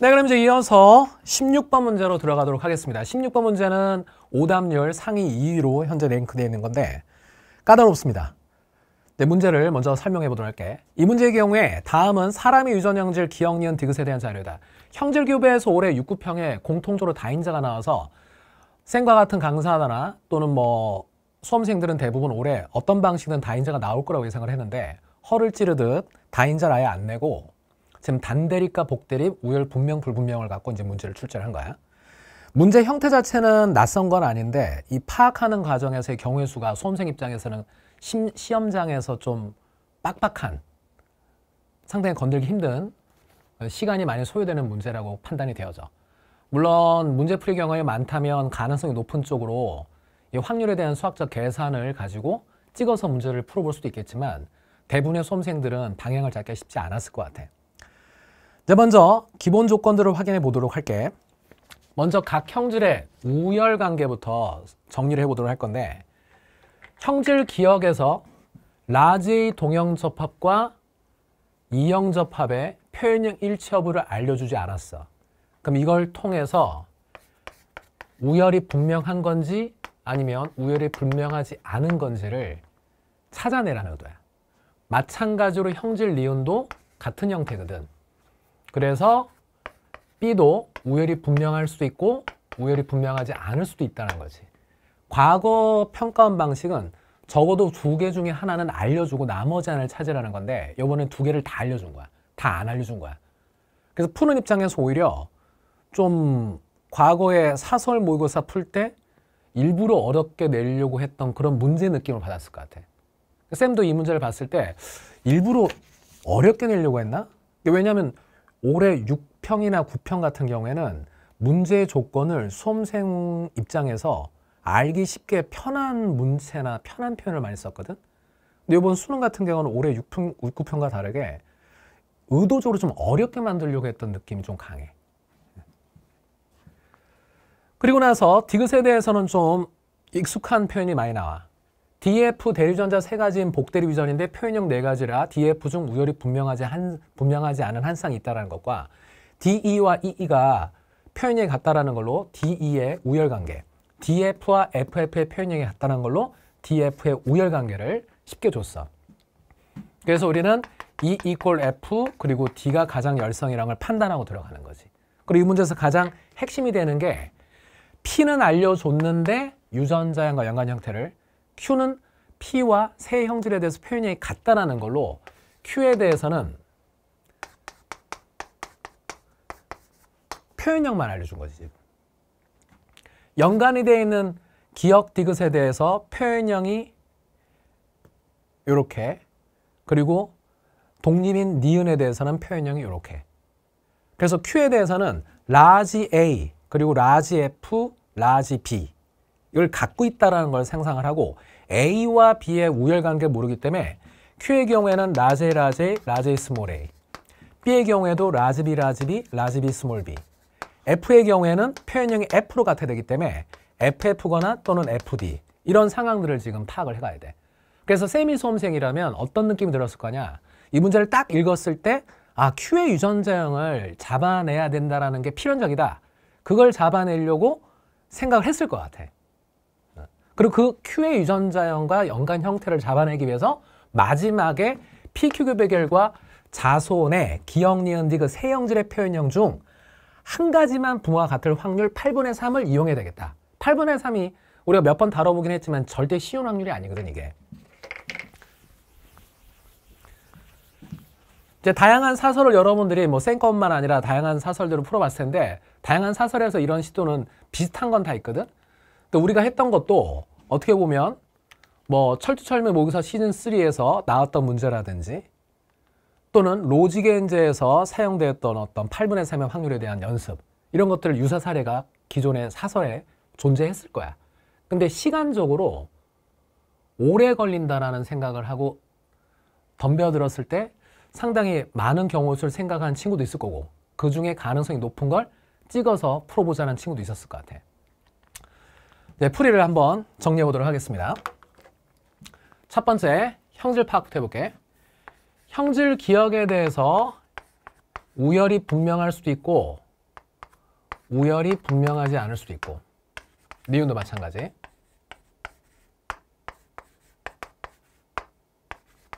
네, 그럼 이제 이어서 16번 문제로 들어가도록 하겠습니다. 16번 문제는 오답률 상위 2위로 현재 랭크되어 있는 건데 까다롭습니다. 네, 문제를 먼저 설명해 보도록 할게. 이 문제의 경우에 다음은 사람의 유전 형질 기억 니은 디귿에 대한 자료다. 형질 교배에서 올해 6구평에 공통적으로 다인자가 나와서 생과 같은 강사나 또는 뭐 수험생들은 대부분 올해 어떤 방식은 다인자가 나올 거라고 예상을 했는데 허를 찌르듯 다인자를 아예 안 내고 지금 단대립과 복대립, 우열 분명 불분명을 갖고 이제 문제를 출제를 한 거야. 문제 형태 자체는 낯선 건 아닌데 이 파악하는 과정에서의 경우의 수가 수험생 입장에서는 시, 험장에서좀 빡빡한 상당히 건들기 힘든 시간이 많이 소요되는 문제라고 판단이 되어져. 물론 문제 풀이 경험이 많다면 가능성이 높은 쪽으로 이 확률에 대한 수학적 계산을 가지고 찍어서 문제를 풀어볼 수도 있겠지만 대부분의 수험생들은 방향을 잡기가 쉽지 않았을 것 같아. 네, 먼저 기본 조건들을 확인해 보도록 할게. 먼저 각 형질의 우열 관계부터 정리를 해 보도록 할 건데 형질 기억에서 라지 동형 접합과 이형 접합의 표현형 일치 여부를 알려주지 않았어. 그럼 이걸 통해서 우열이 분명한 건지 아니면 우열이 분명하지 않은 건지를 찾아내라는 거야. 마찬가지로 형질 리온도 같은 형태거든. 그래서 B도 우열이 분명할 수도 있고 우열이 분명하지 않을 수도 있다는 거지. 과거 평가원 방식은 적어도 두 개 중에 하나는 알려주고 나머지 하나를 찾으라는 건데 이번엔 두 개를 다 알려준 거야. 다 안 알려준 거야. 그래서 푸는 입장에서 오히려 좀 과거에 사설 모의고사 풀 때 일부러 어렵게 내려고 했던 그런 문제 느낌을 받았을 것 같아. 쌤도 이 문제를 봤을 때 일부러 어렵게 내려고 했나? 왜냐하면 올해 6평이나 9평 같은 경우에는 문제의 조건을 수험생 입장에서 알기 쉽게 편한 문체나 편한 표현을 많이 썼거든. 근데 이번 수능 같은 경우는 올해 6평, 9평과 다르게 의도적으로 좀 어렵게 만들려고 했던 느낌이 좀 강해. 그리고 나서 디귿에 대해서는 좀 익숙한 표현이 많이 나와. DF 대류전자세 가지인 복대류비전인데 표현형 네 가지라 DF 중 우열이 분명하지, 한, 분명하지 않은 한 쌍이 있다는 것과 DE와 EE가 표현형이 같다라는 걸로 DE의 우열 관계, DF와 FF의 표현형이 같다는 걸로 DF의 우열 관계를 쉽게 줬어. 그래서 우리는 E equal F 그리고 D가 가장 열성이라는 걸 판단하고 들어가는 거지. 그리고 이 문제에서 가장 핵심이 되는 게 P는 알려줬는데 유전자형과 연관 형태를 Q는 P와 세 형질에 대해서 표현이 같다라는 걸로 Q에 대해서는 표현형만 알려준 거지 지금. 연관이 되어 있는 기억 디귿에 대해서 표현형이 이렇게 그리고 독립인 니은에 대해서는 표현형이 이렇게 그래서 Q에 대해서는 라지 A 그리고 라지 F, 라지 B 이걸 갖고 있다라는 걸 상상을 하고 A와 B의 우열 관계 모르기 때문에 Q의 경우에는 라제 라제 라제 스몰 A B의 경우에도 라즈 비 라즈 비 라즈 비 스몰 B F의 경우에는 표현형이 F로 같아야 되기 때문에 FF거나 또는 FD 이런 상황들을 지금 파악을 해가야 돼. 그래서 세미 수험생이라면 어떤 느낌이 들었을 거냐 이 문제를 딱 읽었을 때 아, Q의 유전자형을 잡아내야 된다라는 게 필연적이다. 그걸 잡아내려고 생각을 했을 것 같아. 그리고 그 Q의 유전자형과 연관 형태를 잡아내기 위해서 마지막에 PQ교배결과 자손의 기역, 니은, 디그 세 형질의 표현형 중 한 가지만 부모와 같을 확률 8분의 3을 이용해야 되겠다. 8분의 3이 우리가 몇 번 다뤄보긴 했지만 절대 쉬운 확률이 아니거든 이게. 이제 다양한 사설을 여러분들이 뭐 생것만 아니라 다양한 사설들을 풀어봤을 텐데 다양한 사설에서 이런 시도는 비슷한 건 다 있거든. 근데 우리가 했던 것도 어떻게 보면 뭐 철두철미 모의사 시즌 3에서 나왔던 문제라든지 또는 로지게인제에서 사용되었던 어떤 8분의 3의 확률에 대한 연습 이런 것들 을 유사 사례가 기존의 사설에 존재했을 거야. 근데 시간적으로 오래 걸린다라는 생각을 하고 덤벼들었을 때 상당히 많은 경우수를 생각하는 친구도 있을 거고 그 중에 가능성이 높은 걸 찍어서 풀어보자는 친구도 있었을 것 같아. 네, 풀이를 한번 정리해 보도록 하겠습니다. 첫 번째, 형질 파악부터 해볼게. 형질 기억에 대해서 우열이 분명할 수도 있고 우열이 분명하지 않을 수도 있고 니은도 마찬가지.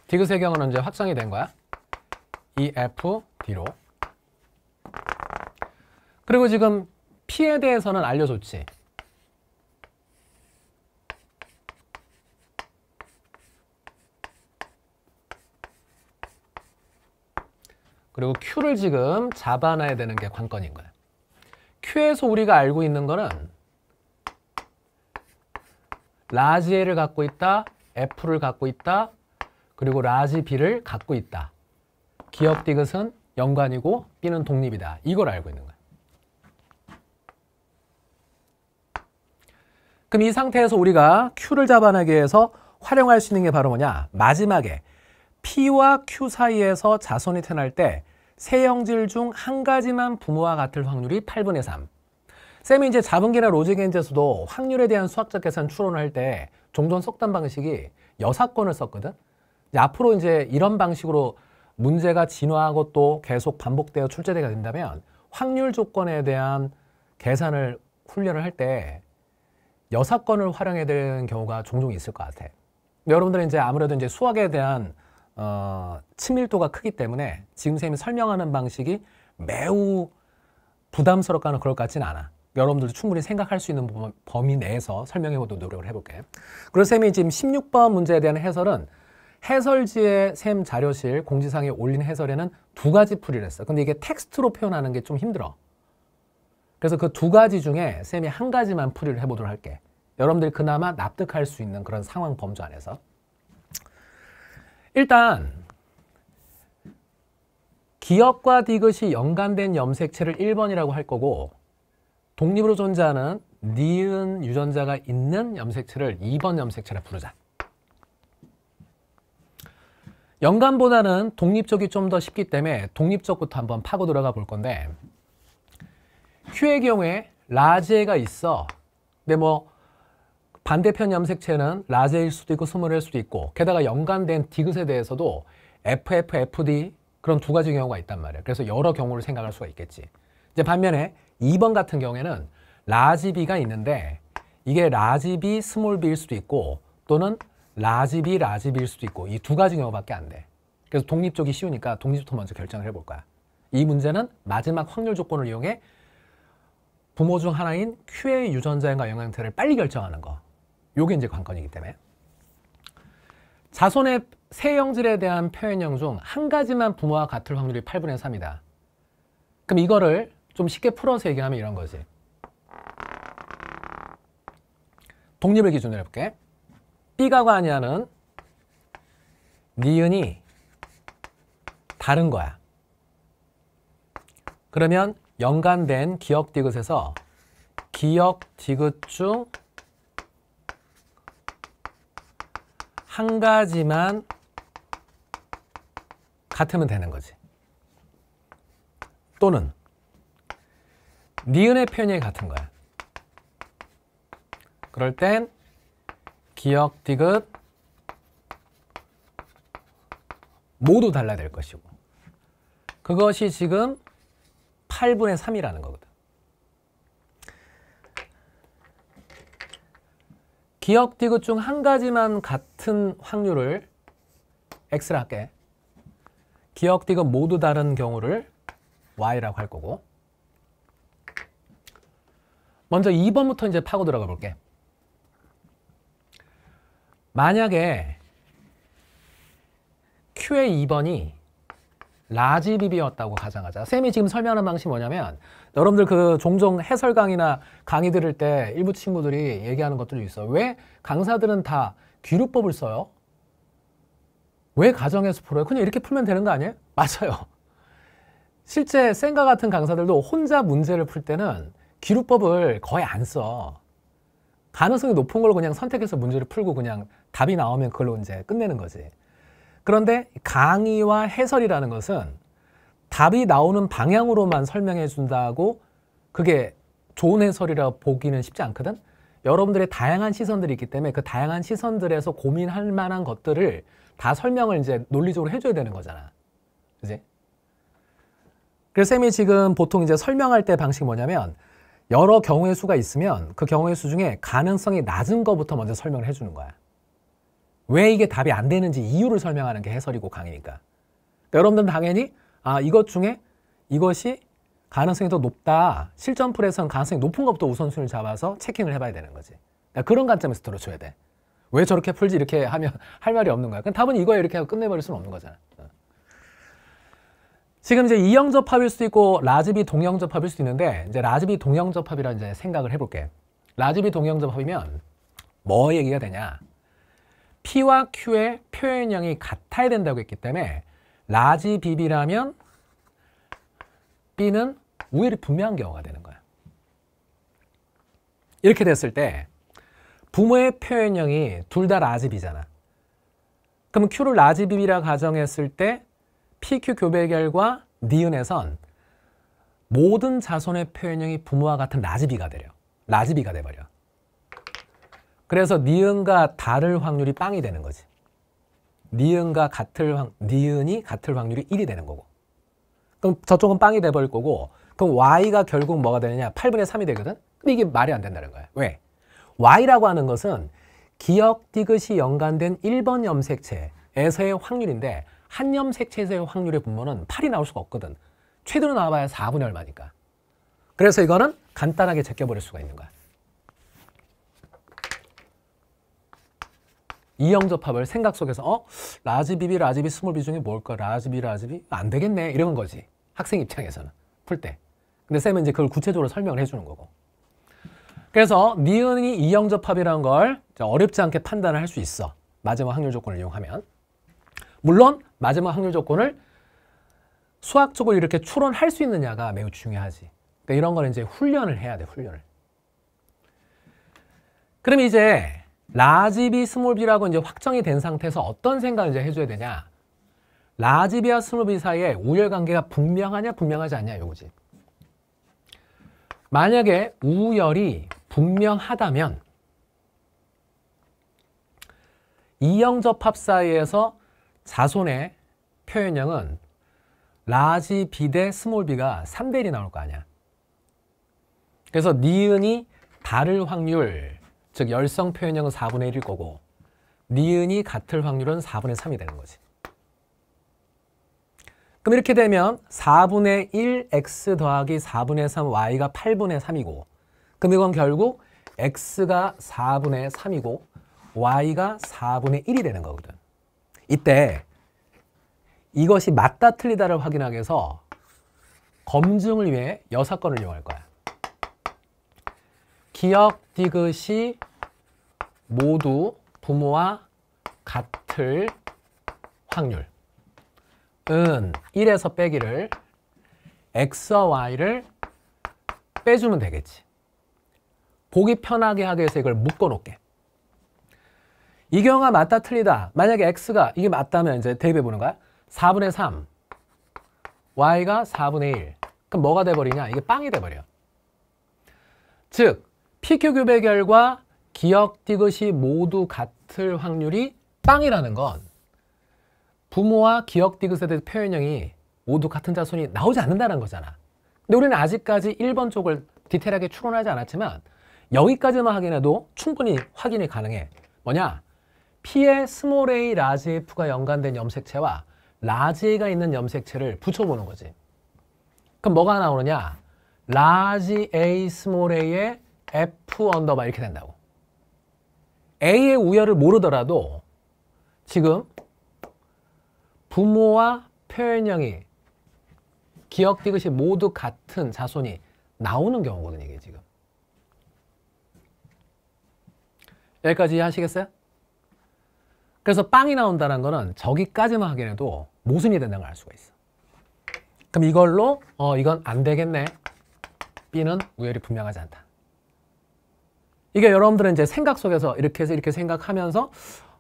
디귿의 경우는 이제 확정이 된 거야. EFD로. 그리고 지금 P에 대해서는 알려줬지. 그리고 Q를 지금 잡아놔야 되는 게 관건인 거야. Q에서 우리가 알고 있는 거는 라지 A를 갖고 있다, F를 갖고 있다, 그리고 라지 B를 갖고 있다. 기업 디귿은 연관이고 B는 독립이다. 이걸 알고 있는 거야. 그럼 이 상태에서 우리가 Q를 잡아내기 위해서 활용할 수 있는 게 바로 뭐냐? 마지막에 P와 Q 사이에서 자손이 태어날 때 세 형질 중 한 가지만 부모와 같을 확률이 8분의 3. 쌤이 이제 자분기나 로직엔지에서도 확률에 대한 수학적 계산 추론을 할 때 종전 석단 방식이 여사건을 썼거든. 이제 앞으로 이제 이런 방식으로 문제가 진화하고 또 계속 반복되어 출제가 된다면 확률 조건에 대한 계산을 훈련을 할 때 여사건을 활용해야 되는 경우가 종종 있을 것 같아. 여러분들은 이제 아무래도 이제 수학에 대한 어, 친밀도가 크기 때문에 지금 선생님이 설명하는 방식이 매우 부담스럽거나 그럴 것 같지는 않아. 여러분들도 충분히 생각할 수 있는 범위 내에서 설명해 보도록 노력을 해볼게. 그래서 쌤이 지금 16번 문제에 대한 해설은 해설지에 쌤 자료실 공지상에 올린 해설에는 두 가지 풀이를 했어. 근데 이게 텍스트로 표현하는 게 좀 힘들어. 그래서 그 두 가지 중에 쌤이 한 가지만 풀이를 해보도록 할게. 여러분들이 그나마 납득할 수 있는 그런 상황 범주 안에서. 일단 기억과 디귿이 연관된 염색체를 1번이라고 할 거고 독립으로 존재하는 니은 유전자가 있는 염색체를 2번 염색체라 부르자. 연관보다는 독립적이 좀 더 쉽기 때문에 독립적부터 한번 파고 들어가 볼 건데 q 의 경우에 라지에가 있어. 근데 뭐 반대편 염색체는 라제일 수도 있고 스몰일 수도 있고 게다가 연관된 디귿에 대해서도 FF, FD 그런 두 가지 경우가 있단 말이에요. 그래서 여러 경우를 생각할 수가 있겠지. 이제 반면에 2번 같은 경우에는 라지비가 있는데 이게 라지비, 스몰비일 수도 있고 또는 라지비, 라지비일 수도 있고 이 두 가지 경우밖에 안 돼. 그래서 독립 쪽이 쉬우니까 독립부터 먼저 결정을 해볼 거야. 이 문제는 마지막 확률 조건을 이용해 부모 중 하나인 q a 유전자인가 영양태를 빨리 결정하는 거. 요게 이제 관건이기 때문에 자손의 세 형질에 대한 표현형 중 한 가지만 부모와 같을 확률이 8분의 3이다. 그럼 이거를 좀 쉽게 풀어서 얘기하면 이런 거지. 독립을 기준으로 해볼게. B가 관여하는 니은이 다른 거야. 그러면 연관된 기억 디귿에서 기억 디귿 중한 가지만 같으면 되는 거지. 또는 니은의 표현이 같은 거야. 그럴 땐 기억, 디귿 모두 달라야 될 것이고 그것이 지금 8분의 3이라는 거거든. 기억 디귿 중한 가지만 같은 확률을 x라 할게. 기억 디귿 모두 다른 경우를 y라고 할 거고 먼저 2번부터 이제 파고 들어가 볼게. 만약에 Q의 2번이 라지 비비였다고 가정하자. 쌤이 지금 설명하는 방식이 뭐냐면 여러분들 그 종종 해설 강의나 강의 들을 때 일부 친구들이 얘기하는 것들이 있어요. 왜 강사들은 다 기류법을 써요? 왜 가정에서 풀어요? 그냥 이렇게 풀면 되는 거 아니에요? 맞아요. 실제 쌤과 같은 강사들도 혼자 문제를 풀 때는 기루법을 거의 안 써. 가능성이 높은 걸 그냥 선택해서 문제를 풀고 그냥 답이 나오면 그걸로 이제 끝내는 거지. 그런데 강의와 해설이라는 것은 답이 나오는 방향으로만 설명해 준다고 그게 좋은 해설이라 고 보기는 쉽지 않거든. 여러분들의 다양한 시선들이 있기 때문에 그 다양한 시선들에서 고민할 만한 것들을 다 설명을 이제 논리적으로 해줘야 되는 거잖아. 그지? 그래서 쌤이 지금 보통 이제 설명할 때 방식이 뭐냐면 여러 경우의 수가 있으면 그 경우의 수 중에 가능성이 낮은 것부터 먼저 설명을 해주는 거야. 왜 이게 답이 안 되는지 이유를 설명하는 게 해설이고 강의니까. 그러니까 여러분들은 당연히 아 이것 중에 이것이 가능성이 더 높다. 실전풀에서는 가능성이 높은 것부터 우선순위를 잡아서 체킹을 해봐야 되는 거지. 그러니까 그런 관점에서 들어줘야 돼. 왜 저렇게 풀지 이렇게 하면 할 말이 없는 거야. 그럼 답은 이거에 이렇게 하고 끝내버릴 수는 없는 거잖아. 어. 지금 이제 이형접합일 수도 있고 라즈비 동형접합일 수도 있는데 이제 라즈비 동형접합이라는 이제 생각을 해볼게. 라즈비 동형접합이면 뭐 얘기가 되냐? P와 Q의 표현형이 같아야 된다고 했기 때문에 라지 비비라면 B는 우열이 분명한 경우가 되는 거야. 이렇게 됐을 때 부모의 표현형이 둘 다 라지 B잖아. 그럼 Q를 라지 BB라 가정했을 때 PQ 교배 결과 니은에선 모든 자손의 표현형이 부모와 같은 라지 B가 되려. 라지 B가 돼버려. 그래서 니은과 다를 확률이 빵이 되는 거지. 니은과 같을 확, 니은이 같을 확률이 1이 되는 거고. 그럼 저쪽은 빵이 돼버릴 거고 그럼 y가 결국 뭐가 되느냐? 8분의 3이 되거든? 근데 이게 말이 안 된다는 거야. 왜? y라고 하는 것은 기억 디귿이 연관된 1번 염색체에서의 확률인데 한 염색체에서의 확률의 분모는 8이 나올 수가 없거든. 최대로 나와봐야 4분의 얼마니까. 그래서 이거는 간단하게 제껴버릴 수가 있는 거야. 이영접합을 생각 속에서 어? 라지비비 라지비 스몰비 중에 뭘까? 라지비 라지비? 안 되겠네. 이런 거지. 학생 입장에서는. 풀 때. 근데 쌤은 이제 그걸 구체적으로 설명을 해주는 거고. 그래서 니은이 이영접합이라는 걸 어렵지 않게 판단을 할 수 있어. 마지막 확률 조건을 이용하면. 물론 마지막 확률 조건을 수학적으로 이렇게 추론할 수 있느냐가 매우 중요하지. 그러 이런 걸 이제 훈련을 해야 돼, 훈련을. 그럼 이제 라지 비 스몰 비라고 이제 확정이 된 상태에서 어떤 생각을 이제 해줘야 되냐? 라지 비와 스몰 비 사이에 우열 관계가 분명하냐 분명하지 않냐 요거지. 만약에 우열이 분명하다면 이형 접합 사이에서 자손의 표현형은 라지 비대 스몰 비가 3대 1이 나올 거 아니야. 그래서 니은이 다를 확률 즉 열성 표현형은 4분의 1일 거고 니은이 같을 확률은 4분의 3이 되는 거지. 그럼 이렇게 되면 4분의 1x 더하기 4분의 3y가 8분의 3이고 그럼 이건 결국 x가 4분의 3이고 y가 4분의 1이 되는 거거든. 이때 이것이 맞다 틀리다를 확인하기 위해서 검증을 위해 여사건을 이용할 거야. 기역, 디귿이 모두 부모와 같을 확률 은 1에서 빼기를 x와 y를 빼주면 되겠지. 보기 편하게 하기 위해서 이걸 묶어놓게. 이 경우가 맞다 틀리다. 만약에 x가 이게 맞다면 이제 대입해보는 거야. 4분의 3, y가 4분의 1. 그럼 뭐가 돼버리냐? 이게 빵이 돼버려. 즉 PQ 교배 결과 기억 디귿이 모두 같을 확률이 빵이라는 건 부모와 기억 디귿에 대해서 표현형이 모두 같은 자손이 나오지 않는다는 거잖아. 근데 우리는 아직까지 1번 쪽을 디테일하게 추론하지 않았지만 여기까지만 확인해도 충분히 확인이 가능해. 뭐냐? P의 스몰 A, 라지 F가 연관된 염색체와 라지 A가 있는 염색체를 붙여보는 거지. 그럼 뭐가 나오느냐? 라지 A, 스몰 A의 F 언더바 이렇게 된다고. A의 우열을 모르더라도 지금 부모와 표현형이 기억, 디귿이 모두 같은 자손이 나오는 경우거든요. 이게 지금. 여기까지 하시겠어요? 그래서 빵이 나온다는 거는 저기까지만 하긴 해도 모순이 된다는 걸 알 수가 있어. 그럼 이걸로 어 이건 안 되겠네. B는 우열이 분명하지 않다. 이게 여러분들은 이제 생각 속에서 이렇게 해서 이렇게 생각하면서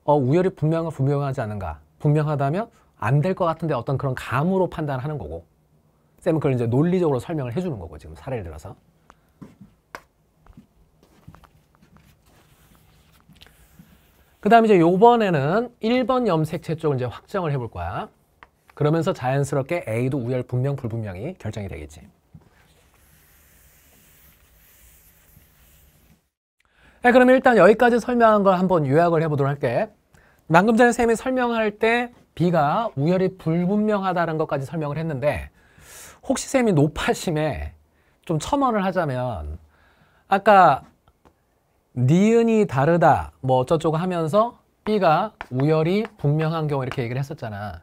어, 우열이 분명 분명하지 않은가 분명하다면 안 될 것 같은데 어떤 그런 감으로 판단하는 거고 쌤은 그걸 이제 논리적으로 설명을 해주는 거고 지금 사례를 들어서 그다음 이제 요번에는 1번 염색체 쪽을 이제 확정을 해볼 거야 그러면서 자연스럽게 A도 우열 분명 불분명이 결정이 되겠지 네, 그러면 일단 여기까지 설명한 걸 한번 요약을 해보도록 할게. 방금 전에 쌤이 설명할 때 B가 우열이 불분명하다는 것까지 설명을 했는데 혹시 쌤이 노파심에 좀 첨언을 하자면 아까 니은이 다르다 뭐어쩌고 하면서 B가 우열이 분명한 경우 이렇게 얘기를 했었잖아.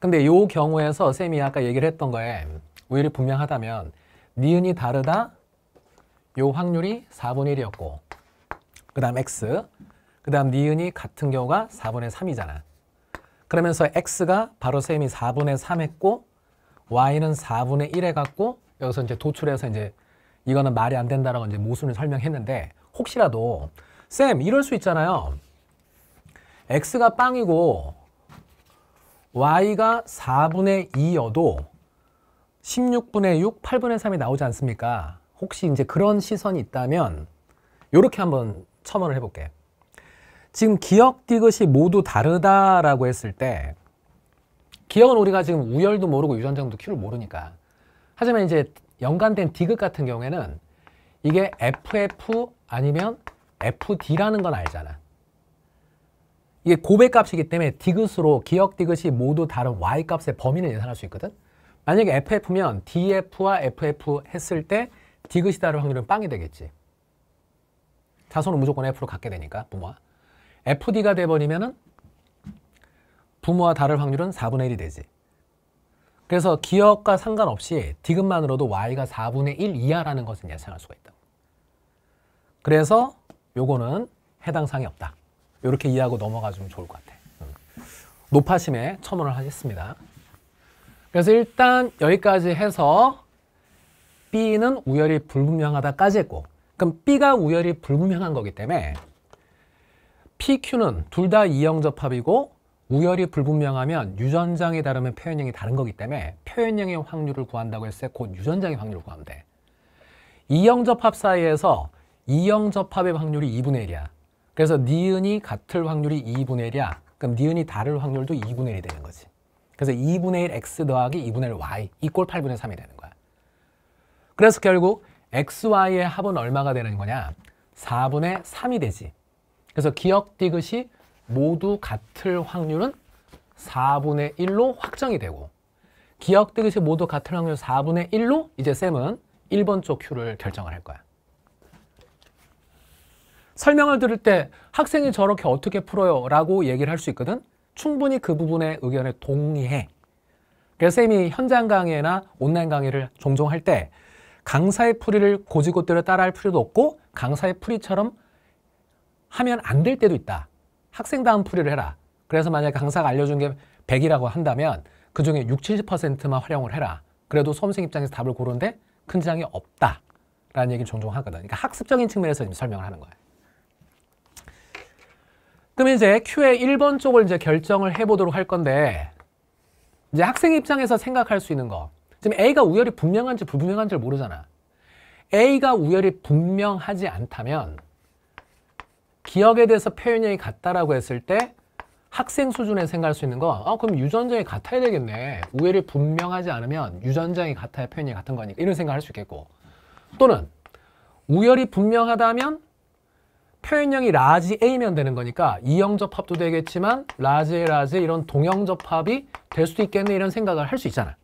근데 요 경우에서 쌤이 아까 얘기를 했던 거에 우열이 분명하다면 니은이 다르다 요 확률이 4분의 1이었고 그 다음 x, 그 다음 니은이 같은 경우가 4분의 3이잖아. 그러면서 x가 바로 셈이 4분의 3 했고 y는 4분의 1 해갖고 여기서 이제 도출해서 이제 이거는 말이 안 된다라고 이제 모순을 설명했는데 혹시라도 쌤 이럴 수 있잖아요. x가 빵이고 y가 4분의 2여도 16분의 6, 8분의 3이 나오지 않습니까? 혹시 이제 그런 시선이 있다면 이렇게 한번 첨언을 해볼게. 지금 기억, 디귿이 모두 다르다라고 했을 때 기억은 우리가 지금 우열도 모르고 유전정도 키를 모르니까 하지만 이제 연관된 디귿 같은 경우에는 이게 FF 아니면 FD라는 건 알잖아. 이게 고백값이기 때문에 디귿으로 기억 디귿이 모두 다른 y값의 범위를 예산할 수 있거든. 만약에 FF면 DF와 FF 했을 때 디귿이 다를 확률은 빵이 되겠지. 자손은 무조건 F로 갖게 되니까 부모와 FD가 돼버리면은 부모와 다를 확률은 4분의 1이 되지. 그래서 기억과 상관없이 디귿만으로도 y가 4분의 1 이하라는 것은 예상할 수가 있다. 그래서 요거는 해당 사항이 없다. 이렇게 이해하고 넘어가 주면 좋을 것 같아. 음. 높아심에 첨언을 하겠습니다. 그래서 일단 여기까지 해서 B는 우열이 불분명하다까지 했고 그럼 B가 우열이 불분명한 거기 때문에 PQ는 둘 다 이형접합이고 우열이 불분명하면 유전장에 따르면 표현형이 다른 거기 때문에 표현형의 확률을 구한다고 했을 때 곧 유전장의 확률을 구하면 돼. 이형접합 사이에서 이형접합의 확률이 2분의 1이야. 그래서 니은이 같을 확률이 2분의 1이야. 그럼 니은이 다를 확률도 2분의 1이 되는 거지. 그래서 2분의 1 x 더하기 2분의 1 y 이 꼴 8분의 3이 되는 거야. 그래서 결국 xy의 합은 얼마가 되는 거냐? 4분의 3이 되지. 그래서 기억 디귿이 모두 같을 확률은 4분의 1로 확정이 되고 기억 디귿이 모두 같을 확률 4분의 1로 이제 쌤은 1번 쪽 Q를 결정을 할 거야. 설명을 들을 때 학생이 저렇게 어떻게 풀어요? 라고 얘기를 할 수 있거든. 충분히 그 부분의 의견에 동의해. 그래서 쌤이 현장 강의나 온라인 강의를 종종 할때 강사의 풀이를 고지고대로 따라할 필요도 없고 강사의 풀이처럼 하면 안 될 때도 있다. 학생다운 풀이를 해라. 그래서 만약에 강사가 알려준 게 100이라고 한다면 그 중에 60, 70%만 활용을 해라. 그래도 수험생 입장에서 답을 고르는데 큰 지장이 없다. 라는 얘기를 종종 하거든. 그러니까 학습적인 측면에서 지금 설명을 하는 거예요. 그럼 이제 Q의 1번 쪽을 이제 결정을 해보도록 할 건데 이제 학생 입장에서 생각할 수 있는 거 지금 A가 우열이 분명한지 불분명한지를 모르잖아. A가 우열이 분명하지 않다면 기억에 대해서 표현형이 같다라고 했을 때 학생 수준에 생각할 수 있는 거 아, 그럼 유전자에 같아야 되겠네. 우열이 분명하지 않으면 유전자에 같아야 표현이 같은 거니까 이런 생각할 수 있겠고 또는 우열이 분명하다면 표현형이 라지 A면 되는 거니까 이형접합도 되겠지만 라지 A, 라지 이런 동형접합이 될 수도 있겠네 이런 생각을 할 수 있잖아.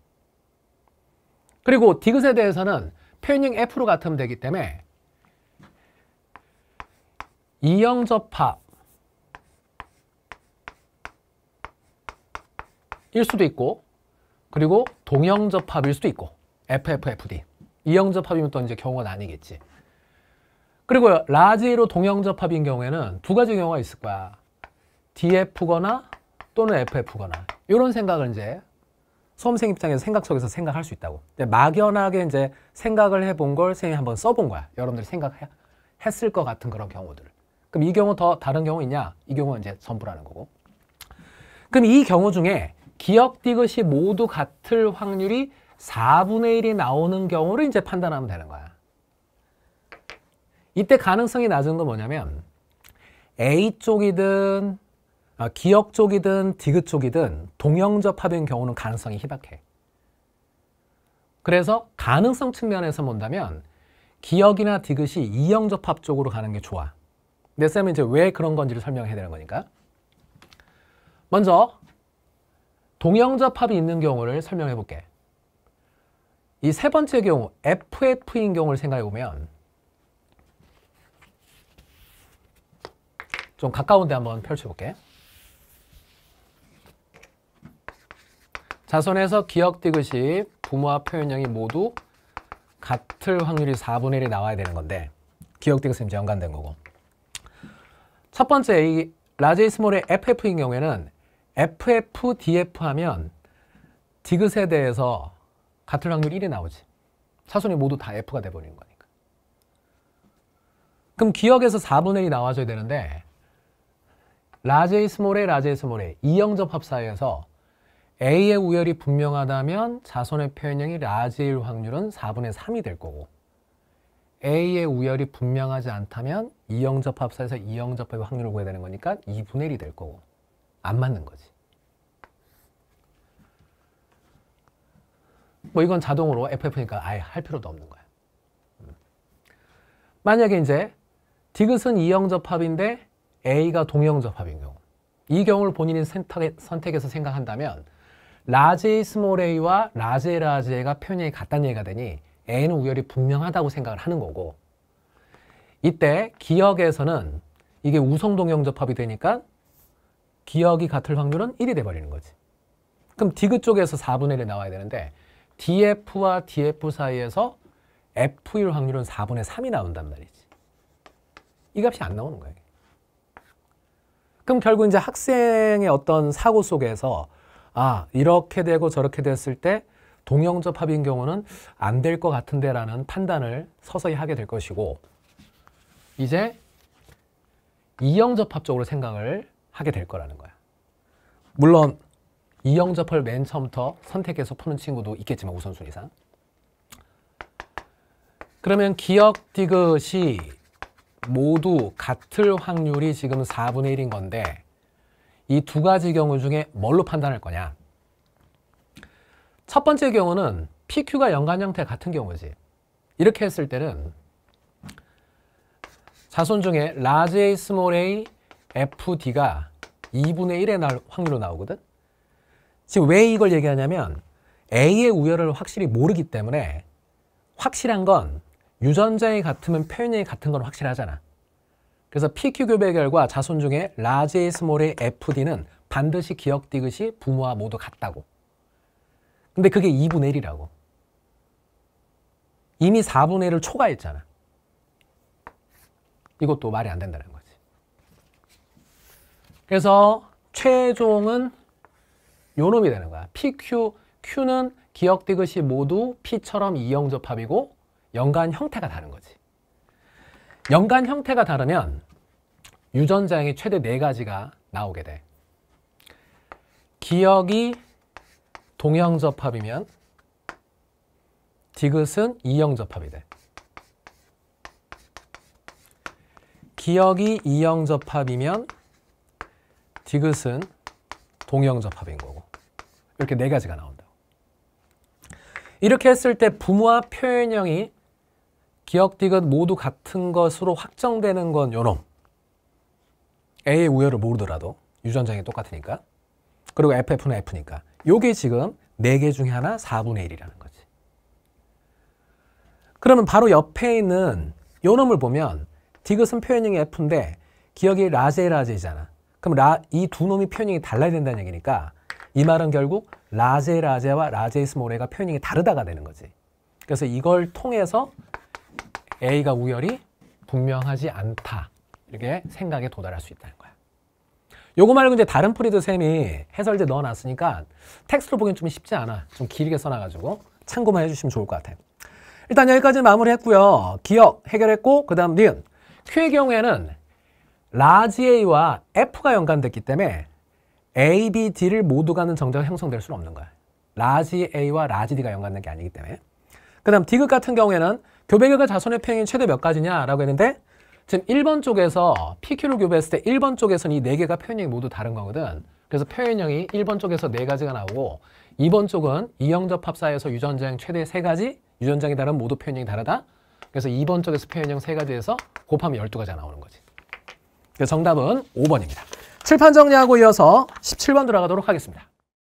그리고 디귿에 대해서는 표현형 F로 같으면 되기 때문에 이형접합 일 수도 있고 그리고 동형접합일 수도 있고 FFFD 이형접합이면 또 이제 경우가 나뉘겠지 그리고 라지로 동형접합인 경우에는 두 가지 경우가 있을 거야 DF거나 또는 FF거나 이런 생각을 이제 수험생 입장에서 생각 속에서 생각할 수 있다고. 막연하게 이제 생각을 해본 걸 선생님이 한번 써본 거야. 여러분들이 생각했을 것 같은 그런 경우들을. 그럼 이 경우 더 다른 경우 있냐? 이 경우는 이제 전부라는 거고. 그럼 이 경우 중에 기억 디귿이 모두 같을 확률이 4분의 1이 나오는 경우를 이제 판단하면 되는 거야. 이때 가능성이 낮은 건 뭐냐면 A쪽이든 아, 기역 쪽이든 디귿 쪽이든 동영접 합인 경우는 가능성이 희박해. 그래서 가능성 측면에서 본다면 기역이나 디귿이 이영접합 쪽으로 가는 게 좋아. 근데 쌤은 이제 왜 그런 건지를 설명해야 되는 거니까. 먼저 동영접 합이 있는 경우를 설명해 볼게. 이 세 번째 경우 FF인 경우를 생각해 보면 좀 가까운 데 한번 펼쳐볼게. 자손에서 기억 디귿이 부모와 표현형이 모두 같을 확률이 4분의 1이 나와야 되는 건데 기억 디귿은 이제 연관된 거고 첫 번째 이라이 스몰의 FF인 경우에는 FF, DF 하면 디귿에 대해서 같을 확률 1이 나오지 차손이 모두 다 F가 돼버리는 거니까 그럼 기억에서 4분의 1이 나와줘야 되는데 라제이 스몰의 라제이 스몰의 이형접합 사이에서 A의 우열이 분명하다면 자손의 표현형이 라지일 확률은 4분의 3이 될 거고 A의 우열이 분명하지 않다면 이형접합사에서 이형접합의 확률을 구해야 되는 거니까 2분의 1이 될 거고 안 맞는 거지. 뭐 이건 자동으로 FF니까 아예 할 필요도 없는 거야. 음. 만약에 이제 디귿은 이형접합인데 A가 동형접합인 경우 이 경우를 본인이 선택해서 생각한다면 라제 스몰A와 라제 라제가 표현이 같다는 얘기가 되니 A는 우열이 분명하다고 생각을 하는 거고 이때 기억에서는 이게 우성동형접합이 되니까 기억이 같을 확률은 1이 돼버리는 거지. 그럼 디귿 쪽에서 4분의 1이 나와야 되는데 DF와 DF 사이에서 F일 확률은 4분의 3이 나온단 말이지. 이 값이 안 나오는 거야. 그럼 결국 이제 학생의 어떤 사고 속에서 아 이렇게 되고 저렇게 됐을 때 동영접 합인 경우는 안 될 것 같은데 라는 판단을 서서히 하게 될 것이고 이제 이영접 합적으로 생각을 하게 될 거라는 거야. 물론 이영접을맨 처음부터 선택해서 푸는 친구도 있겠지만 우선순위상 그러면 기억, 디귿이 모두 같을 확률이 지금 4분의 1인 건데 이두 가지 경우 중에 뭘로 판단할 거냐? 첫 번째 경우는 PQ가 연관 형태 같은 경우지. 이렇게 했을 때는 자손 중에 large a, small a, fd가 2분의 1의 날 확률로 나오거든. 지금 왜 이걸 얘기하냐면 A의 우열을 확실히 모르기 때문에 확실한 건 유전자에 같으면 표현량이 같은 건 확실하잖아. 그래서 PQ 교배 결과 자손 중에 라지의 스몰의 FD는 반드시 기억 디귿이 부모와 모두 같다고. 근데 그게 2분의 1이라고. 이미 4분의 1을 초과했잖아. 이것도 말이 안 된다는 거지. 그래서 최종은 요놈이 되는 거야. PQ, Q는 기억 디귿이 모두 P처럼 이형 접합이고 연간 형태가 다른 거지. 연간 형태가 다르면 유전자형이 최대 네가지가 나오게 돼. 기억이 동형접합이면 디귿은 이형접합이 돼. 기억이 이형접합이면 디귿은 동형접합인 거고 이렇게 네 가지가 나온다 이렇게 했을 때 부모와 표현형이 기억 디귿 모두 같은 것으로 확정되는 건 요놈. A의 우열을 모르더라도 유전자이 똑같으니까. 그리고 FF는 F니까. 요게 지금 4개 중에 하나 4분의 1이라는 거지. 그러면 바로 옆에 있는 요놈을 보면 디귿은 표현형이 F인데 기억이 라제라제잖아 그럼 이 두 놈이 표현형이 달라야 된다는 얘기니까 이 말은 결국 라제라제와 라제스모레가 표현형이 다르다가 되는 거지. 그래서 이걸 통해서 A가 우열이 분명하지 않다. 이렇게 생각에 도달할 수 있다는 거야. 요거 말고 이제 다른 프리드 쌤이 해설제 넣어놨으니까 텍스트로 보기엔 좀 쉽지 않아. 좀 길게 써놔가지고 참고만 해주시면 좋을 것 같아. 일단 여기까지 마무리했고요. 기억 해결했고 그 다음 니은. Q의 경우에는 라지 A와 F가 연관됐기 때문에 A, B, D를 모두 가는 정자가 형성될 수는 없는 거야. 라지 A와 라지 D가 연관된 게 아니기 때문에. 그 다음 디귿 같은 경우에는 교배교가 자손의 평행이 최대 몇 가지냐라고 했는데 지금 1번 쪽에서 PQ를 교배했을 때 1번 쪽에서는 이 4개가 표현형이 모두 다른 거거든. 그래서 표현형이 1번 쪽에서 4가지가 나오고 2번 쪽은 이형접 합사에서 유전자형 최대 3가지, 유전자형이 다른 모두 표현형이 다르다. 그래서 2번 쪽에서 표현형 3가지에서 곱하면 12가지가 나오는 거지. 그래서 정답은 5번입니다. 칠판 정리하고 이어서 17번 들어가도록 하겠습니다.